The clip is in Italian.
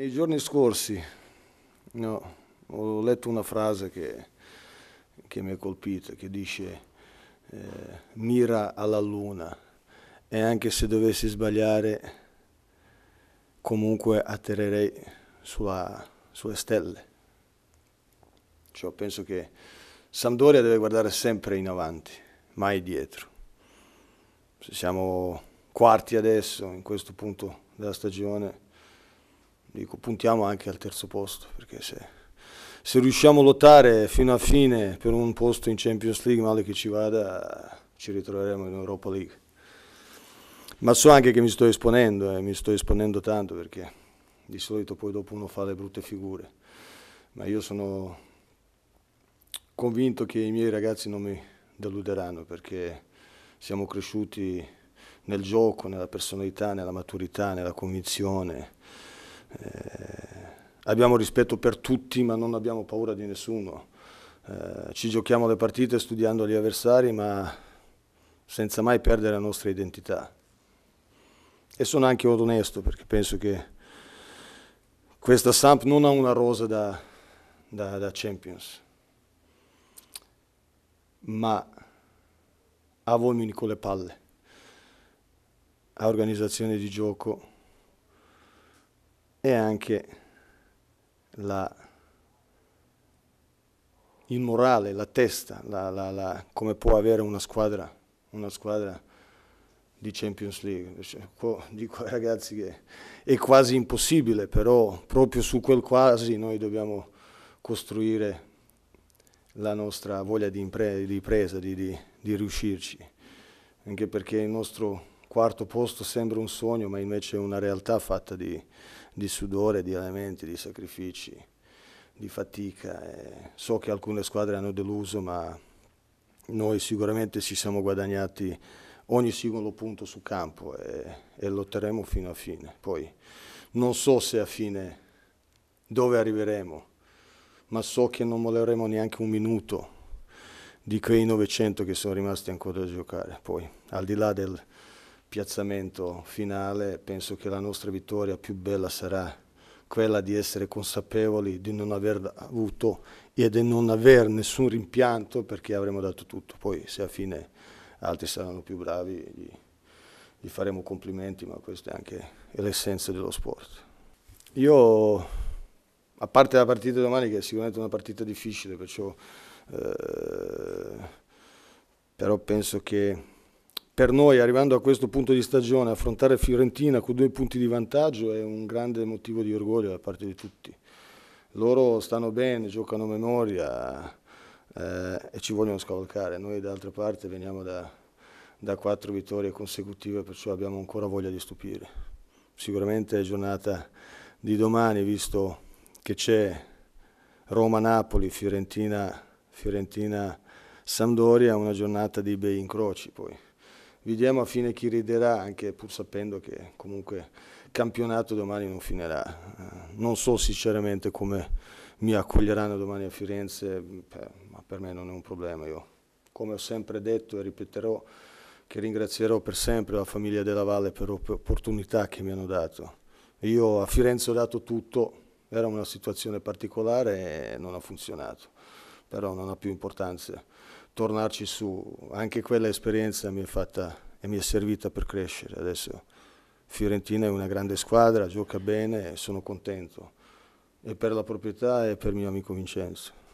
Nei giorni scorsi no, ho letto una frase che, che mi ha colpito, che dice eh, mira alla luna e anche se dovessi sbagliare comunque atterrerei sulla, sulle stelle. Cioè, penso che Sampdoria deve guardare sempre in avanti, mai dietro. Se siamo quarti adesso, in questo punto della stagione, dico, puntiamo anche al terzo posto, perché se, se, riusciamo a lottare fino a fine per un posto in Champions League, male che ci vada, ci ritroveremo in Europa League. Ma so anche che mi sto esponendo eh, mi sto esponendo tanto perché di solito poi dopo uno fa le brutte figure. Ma io sono convinto che i miei ragazzi non mi deluderanno perché siamo cresciuti nel gioco, nella personalità, nella maturità, nella convinzione eh, abbiamo rispetto per tutti ma non abbiamo paura di nessuno. Eh, ci giochiamo le partite studiando gli avversari ma senza mai perdere la nostra identità. E sono anche onesto perché penso che questa Samp non ha una rosa da, da, da Champions, ma ha uomini con le palle, ha organizzazione di gioco, e anche la, il morale, la testa, la, la, come può avere una squadra, una squadra di Champions League. dico ai ragazzi che è quasi impossibile, però proprio su quel quasi noi dobbiamo costruire la nostra voglia di, impre- di impresa, di, di, di riuscirci, anche perché il nostro quarto posto sembra un sogno, ma invece è una realtà fatta di, di sudore, di allenamenti, di sacrifici, di fatica. E so che alcune squadre hanno deluso, ma noi sicuramente ci siamo guadagnati ogni singolo punto sul campo e, e lotteremo fino a fine. Poi non so se a fine dove arriveremo, ma so che non molleremo neanche un minuto di quei 900 che sono rimasti ancora da giocare. Poi, al di là del, piazzamento finale, penso che la nostra vittoria più bella sarà quella di essere consapevoli di non aver avuto e di non aver nessun rimpianto perché avremo dato tutto. Poi se a fine altri saranno più bravi gli, gli faremo complimenti, ma questa è anche l'essenza dello sport. Io, a parte la partita di domani che è sicuramente una partita difficile, perciò, eh, però penso che per noi arrivando a questo punto di stagione affrontare Fiorentina con due punti di vantaggio è un grande motivo di orgoglio da parte di tutti. Loro stanno bene, giocano a memoria eh, e ci vogliono scavalcare. Noi d'altra parte veniamo da, da quattro vittorie consecutive, perciò abbiamo ancora voglia di stupire. Sicuramente è giornata di domani, visto che c'è Roma-Napoli, Fiorentina-Sampdoria, Fiorentina, una giornata di bei incroci poi vediamo a fine chi riderà, anche pur sapendo che comunque il campionato domani non finirà. Eh, non so sinceramente come mi accoglieranno domani a Firenze, ma per me non è un problema. Io, come ho sempre detto e ripeterò, che ringrazierò per sempre la famiglia della Valle per l'opportunità che mi hanno dato. Io a Firenze ho dato tutto, era una situazione particolare e non ha funzionato, però non ha più importanza tornarci su. Anche quella esperienza mi è fatta e mi è servita per crescere. Adesso Fiorentina è una grande squadra, gioca bene e sono contento. E per la proprietà e per mio amico Vincenzo.